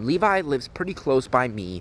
Levi lives pretty close by me,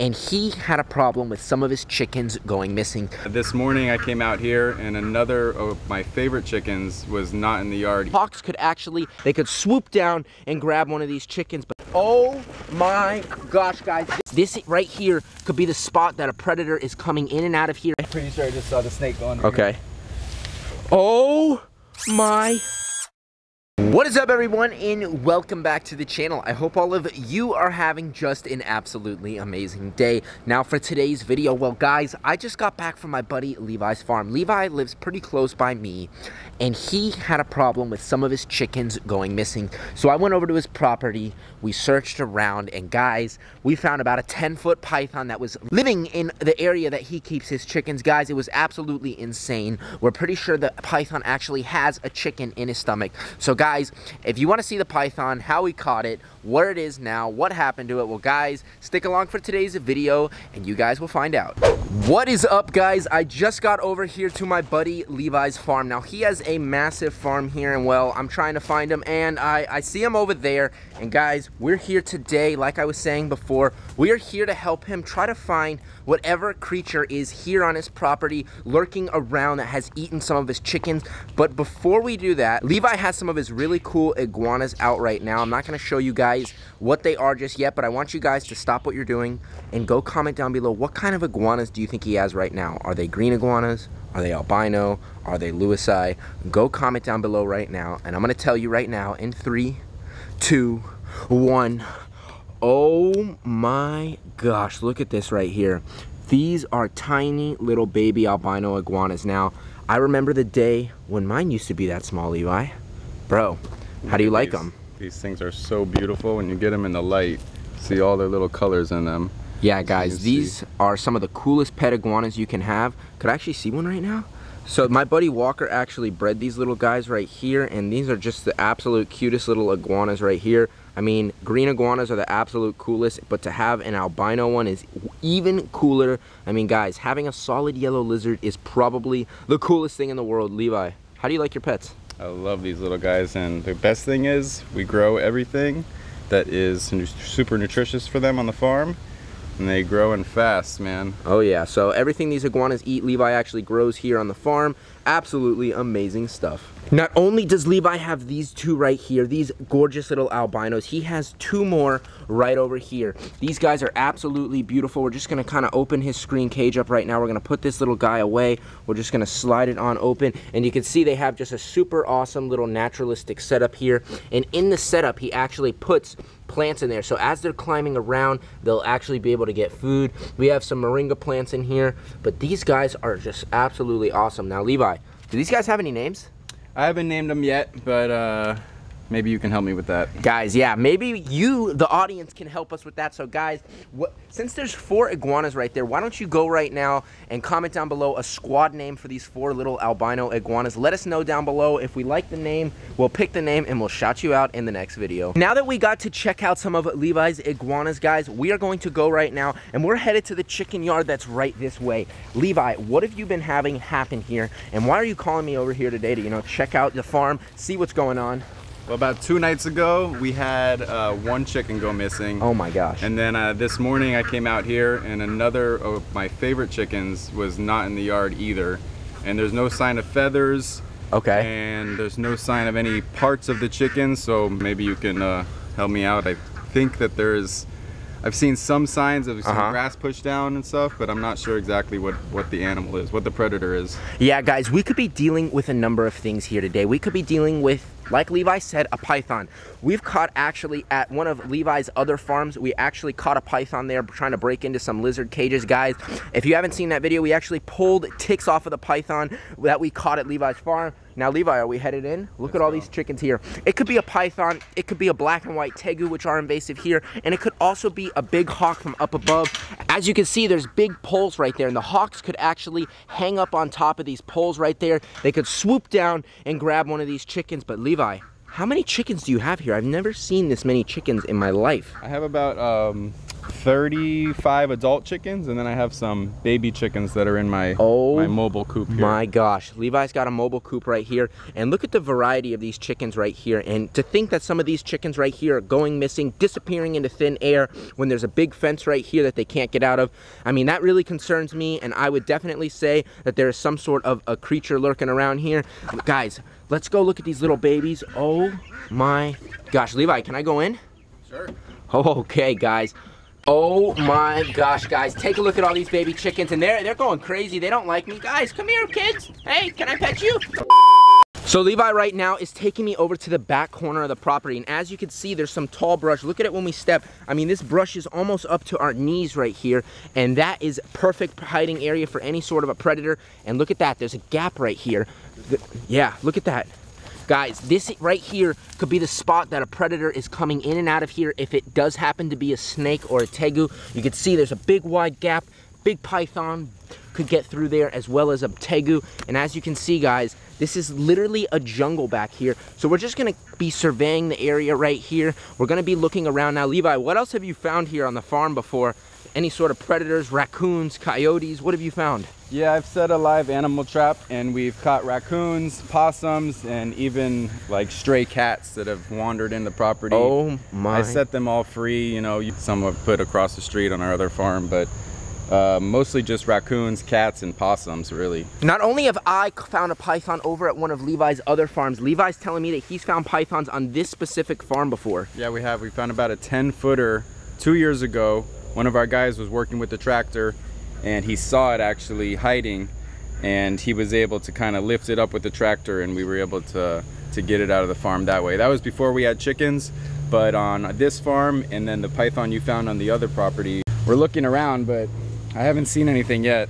and he had a problem with some of his chickens going missing. This morning I came out here, and another of my favorite chickens was not in the yard. Hawks could actually, they could swoop down and grab one of these chickens, but oh my gosh, guys. This right here could be the spot that a predator is coming in and out of here. I'm pretty sure I just saw the snake going. Okay. Here. Oh my what is up everyone and welcome back to the channel. I hope all of you are having just an absolutely amazing day. Now for today's video, well guys, I just got back from my buddy Levi's farm. Levi lives pretty close by me and he had a problem with some of his chickens going missing. So I went over to his property, we searched around and guys, we found about a 10 foot python that was living in the area that he keeps his chickens. Guys, it was absolutely insane. We're pretty sure the python actually has a chicken in his stomach. So guys, if you want to see the python, how we caught it, where it is now, what happened to it, well, guys, stick along for today's video and you guys will find out. What is up, guys? I just got over here to my buddy Levi's farm. Now, he has a massive farm here and, well, I'm trying to find him and I, I see him over there. And, guys, we're here today, like I was saying before, we are here to help him try to find whatever creature is here on his property lurking around that has eaten some of his chickens. But before we do that, Levi has some of his really cool iguanas out right now. I'm not going to show you guys what they are just yet, but I want you guys to stop what you're doing and go comment down below what kind of iguanas do you think he has right now? Are they green iguanas? Are they albino? Are they Lewisi? Go comment down below right now, and I'm going to tell you right now in three, two, one. Oh my gosh, look at this right here. These are tiny little baby albino iguanas. Now, I remember the day when mine used to be that small, Levi. Bro, how do you like them? These things are so beautiful when you get them in the light. See all their little colors in them. Yeah, guys, so these see. are some of the coolest pet iguanas you can have. Could I actually see one right now? So my buddy Walker actually bred these little guys right here, and these are just the absolute cutest little iguanas right here. I mean, green iguanas are the absolute coolest, but to have an albino one is even cooler. I mean, guys, having a solid yellow lizard is probably the coolest thing in the world. Levi, how do you like your pets? I love these little guys and the best thing is we grow everything that is super nutritious for them on the farm and they grow and fast, man. Oh yeah, so everything these iguanas eat, Levi actually grows here on the farm. Absolutely amazing stuff. Not only does Levi have these two right here, these gorgeous little albinos, he has two more right over here. These guys are absolutely beautiful. We're just gonna kinda open his screen cage up right now. We're gonna put this little guy away. We're just gonna slide it on open. And you can see they have just a super awesome little naturalistic setup here. And in the setup, he actually puts plants in there. So as they're climbing around, they'll actually be able to get food. We have some moringa plants in here, but these guys are just absolutely awesome. Now, Levi, do these guys have any names? I haven't named them yet, but uh, Maybe you can help me with that. Guys, yeah, maybe you, the audience, can help us with that. So, guys, what, since there's four iguanas right there, why don't you go right now and comment down below a squad name for these four little albino iguanas. Let us know down below. If we like the name, we'll pick the name and we'll shout you out in the next video. Now that we got to check out some of Levi's iguanas, guys, we are going to go right now and we're headed to the chicken yard that's right this way. Levi, what have you been having happen here? And why are you calling me over here today to, you know, check out the farm, see what's going on? Well, about two nights ago, we had uh, one chicken go missing. Oh my gosh. And then uh, this morning I came out here and another of my favorite chickens was not in the yard either. And there's no sign of feathers. Okay. And there's no sign of any parts of the chicken, so maybe you can uh, help me out. I think that there's, I've seen some signs of some uh -huh. grass pushed down and stuff, but I'm not sure exactly what, what the animal is, what the predator is. Yeah, guys, we could be dealing with a number of things here today. We could be dealing with like Levi said, a python. We've caught actually at one of Levi's other farms, we actually caught a python there trying to break into some lizard cages. Guys, if you haven't seen that video, we actually pulled ticks off of the python that we caught at Levi's farm. Now, Levi, are we headed in? Look Let's at all go. these chickens here. It could be a python, it could be a black and white tegu, which are invasive here, and it could also be a big hawk from up above. As you can see, there's big poles right there, and the hawks could actually hang up on top of these poles right there. They could swoop down and grab one of these chickens, but Levi, how many chickens do you have here? I've never seen this many chickens in my life. I have about um, 35 adult chickens, and then I have some baby chickens that are in my, oh, my mobile coop here. my gosh. Levi's got a mobile coop right here, and look at the variety of these chickens right here, and to think that some of these chickens right here are going missing, disappearing into thin air when there's a big fence right here that they can't get out of, I mean, that really concerns me, and I would definitely say that there is some sort of a creature lurking around here. Guys, let's go look at these little babies. Oh my gosh. Levi, can I go in? Sure. Okay, guys. Oh my gosh, guys. Take a look at all these baby chickens, and they're, they're going crazy. They don't like me. Guys, come here, kids. Hey, can I pet you? So Levi right now is taking me over to the back corner of the property and as you can see there's some tall brush. Look at it when we step. I mean this brush is almost up to our knees right here and that is perfect hiding area for any sort of a predator and look at that there's a gap right here. Yeah look at that. Guys, this right here could be the spot that a predator is coming in and out of here if it does happen to be a snake or a tegu. You can see there's a big wide gap, big python could get through there as well as a tegu. And as you can see, guys, this is literally a jungle back here. So we're just gonna be surveying the area right here. We're gonna be looking around now. Levi, what else have you found here on the farm before any sort of predators, raccoons, coyotes? What have you found? Yeah, I've set a live animal trap and we've caught raccoons, possums, and even like stray cats that have wandered into property. Oh my. I set them all free, you know, some have put across the street on our other farm, but uh, mostly just raccoons, cats, and possums, really. Not only have I found a python over at one of Levi's other farms, Levi's telling me that he's found pythons on this specific farm before. Yeah, we have. We found about a 10 footer two years ago one of our guys was working with the tractor and he saw it actually hiding and he was able to kind of lift it up with the tractor and we were able to to get it out of the farm that way that was before we had chickens but on this farm and then the python you found on the other property we're looking around but i haven't seen anything yet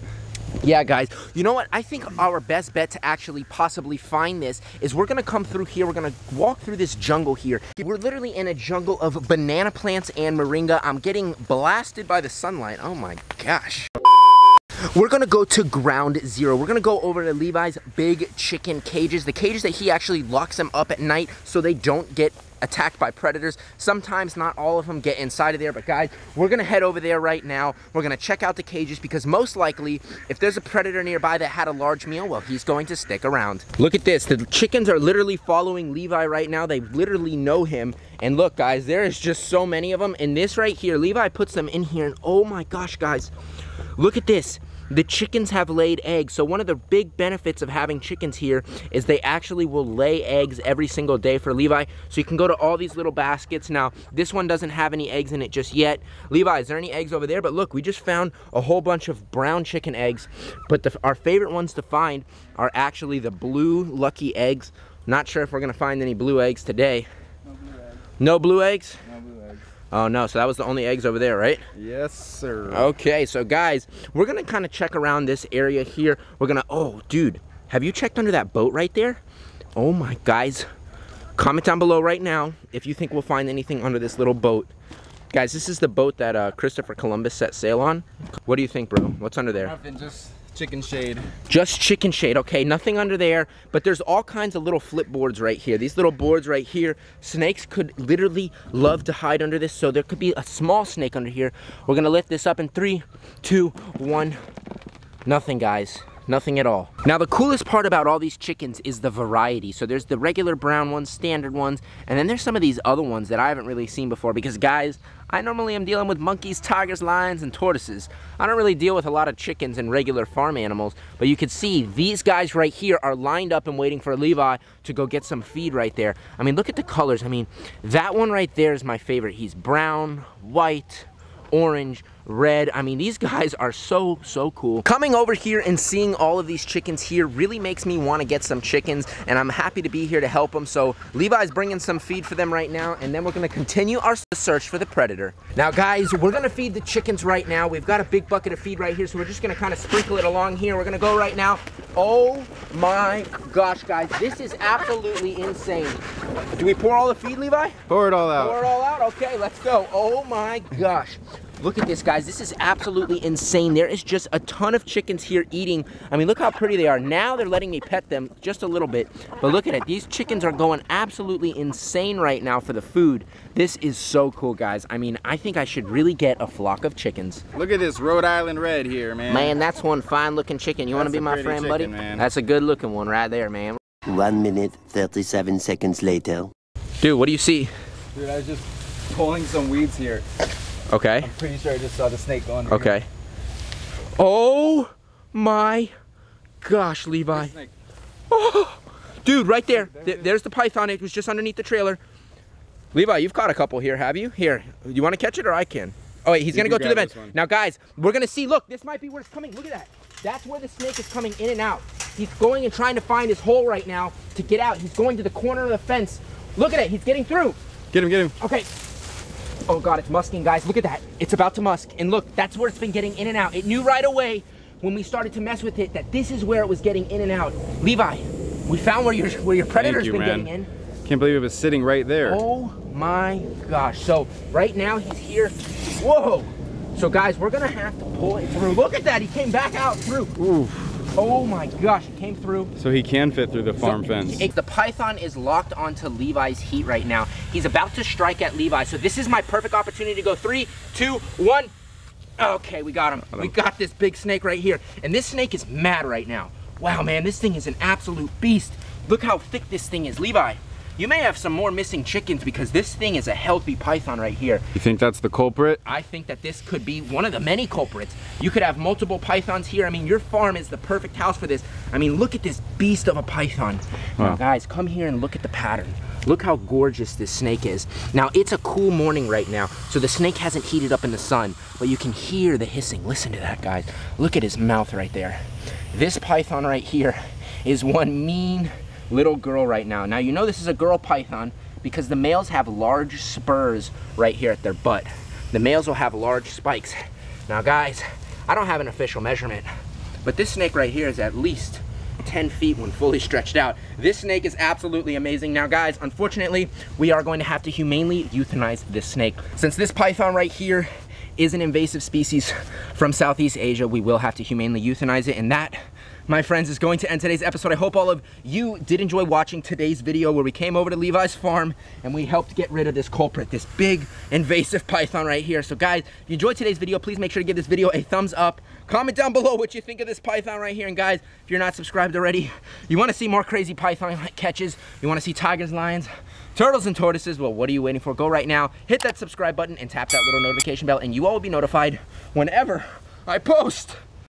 yeah, guys, you know what? I think our best bet to actually possibly find this is we're gonna come through here, we're gonna walk through this jungle here. We're literally in a jungle of banana plants and moringa. I'm getting blasted by the sunlight. Oh my gosh. We're gonna go to ground zero. We're gonna go over to Levi's big chicken cages, the cages that he actually locks them up at night so they don't get attacked by predators. Sometimes not all of them get inside of there, but guys, we're gonna head over there right now. We're gonna check out the cages because most likely, if there's a predator nearby that had a large meal, well, he's going to stick around. Look at this, the chickens are literally following Levi right now. They literally know him. And look, guys, there is just so many of them. And this right here, Levi puts them in here, and oh my gosh, guys, look at this. The chickens have laid eggs. So one of the big benefits of having chickens here is they actually will lay eggs every single day for Levi. So you can go to all these little baskets. Now, this one doesn't have any eggs in it just yet. Levi, is there any eggs over there? But look, we just found a whole bunch of brown chicken eggs. But the, our favorite ones to find are actually the blue lucky eggs. Not sure if we're gonna find any blue eggs today. No blue eggs? No blue eggs? No blue eggs. Oh no, so that was the only eggs over there, right? Yes, sir. Okay, so guys, we're gonna kind of check around this area here. We're gonna, oh dude, have you checked under that boat right there? Oh my guys, comment down below right now if you think we'll find anything under this little boat. Guys, this is the boat that uh, Christopher Columbus set sail on. What do you think, bro? What's under there? Nothing, just Chicken shade. Just chicken shade, okay, nothing under there, but there's all kinds of little flip boards right here. These little boards right here, snakes could literally love to hide under this, so there could be a small snake under here. We're gonna lift this up in three, two, one, nothing, guys nothing at all. Now the coolest part about all these chickens is the variety. So there's the regular brown ones, standard ones, and then there's some of these other ones that I haven't really seen before because guys, I normally am dealing with monkeys, tigers, lions, and tortoises. I don't really deal with a lot of chickens and regular farm animals, but you can see these guys right here are lined up and waiting for Levi to go get some feed right there. I mean, look at the colors. I mean, that one right there is my favorite. He's brown, white, orange, red. I mean, these guys are so, so cool. Coming over here and seeing all of these chickens here really makes me want to get some chickens, and I'm happy to be here to help them. So Levi's bringing some feed for them right now, and then we're going to continue our search for the predator. Now, guys, we're going to feed the chickens right now. We've got a big bucket of feed right here, so we're just going to kind of sprinkle it along here. We're going to go right now. Oh my gosh, guys, this is absolutely insane. Do we pour all the feed, Levi? Pour it all out. Pour it all out? Okay, let's go. Oh my gosh. Look at this, guys. This is absolutely insane. There is just a ton of chickens here eating. I mean, look how pretty they are. Now they're letting me pet them just a little bit. But look at it. These chickens are going absolutely insane right now for the food. This is so cool, guys. I mean, I think I should really get a flock of chickens. Look at this Rhode Island Red here, man. Man, that's one fine-looking chicken. You want to be my friend, chicken, buddy? Man. That's a good-looking one right there, man. One minute, 37 seconds later. Dude, what do you see? Dude, I was just pulling some weeds here. Okay. I'm pretty sure I just saw the snake going. okay. Here. Oh my gosh, Levi. Oh, dude, right there. There's the python. It was just underneath the trailer. Levi, you've caught a couple here, have you? Here, you want to catch it or I can? Oh wait, he's you gonna go through the vent. Now guys, we're gonna see, look, this might be where it's coming, look at that. That's where the snake is coming in and out. He's going and trying to find his hole right now to get out. He's going to the corner of the fence. Look at it, he's getting through. Get him, get him. Okay, Oh God, it's musking, guys. Look at that. It's about to musk. And look, that's where it's been getting in and out. It knew right away when we started to mess with it that this is where it was getting in and out. Levi, we found where your, where your predator's you, been man. getting in. Can't believe it was sitting right there. Oh my gosh. So right now he's here. Whoa. So guys, we're gonna have to pull it through. Look at that, he came back out through. Oof. Oh my gosh, it came through. So he can fit through the farm so fence. the python is locked onto Levi's heat right now. He's about to strike at Levi. So this is my perfect opportunity to go three, two, one. Okay, we got him. We got this big snake right here. And this snake is mad right now. Wow, man, this thing is an absolute beast. Look how thick this thing is. Levi, you may have some more missing chickens because this thing is a healthy python right here. You think that's the culprit? I think that this could be one of the many culprits. You could have multiple pythons here. I mean, your farm is the perfect house for this. I mean, look at this beast of a python. Wow. Now guys, come here and look at the pattern. Look how gorgeous this snake is. Now, it's a cool morning right now, so the snake hasn't heated up in the sun, but you can hear the hissing. Listen to that, guys. Look at his mouth right there. This python right here is one mean, little girl right now. Now you know this is a girl python because the males have large spurs right here at their butt. The males will have large spikes. Now guys, I don't have an official measurement, but this snake right here is at least 10 feet when fully stretched out. This snake is absolutely amazing. Now guys, unfortunately, we are going to have to humanely euthanize this snake. Since this python right here is an invasive species from Southeast Asia, we will have to humanely euthanize it and that my friends, is going to end today's episode. I hope all of you did enjoy watching today's video where we came over to Levi's farm and we helped get rid of this culprit, this big invasive python right here. So guys, if you enjoyed today's video, please make sure to give this video a thumbs up. Comment down below what you think of this python right here. And guys, if you're not subscribed already, you wanna see more crazy python catches, you wanna see tigers, lions, turtles and tortoises, well, what are you waiting for? Go right now, hit that subscribe button and tap that little notification bell and you all will be notified whenever I post.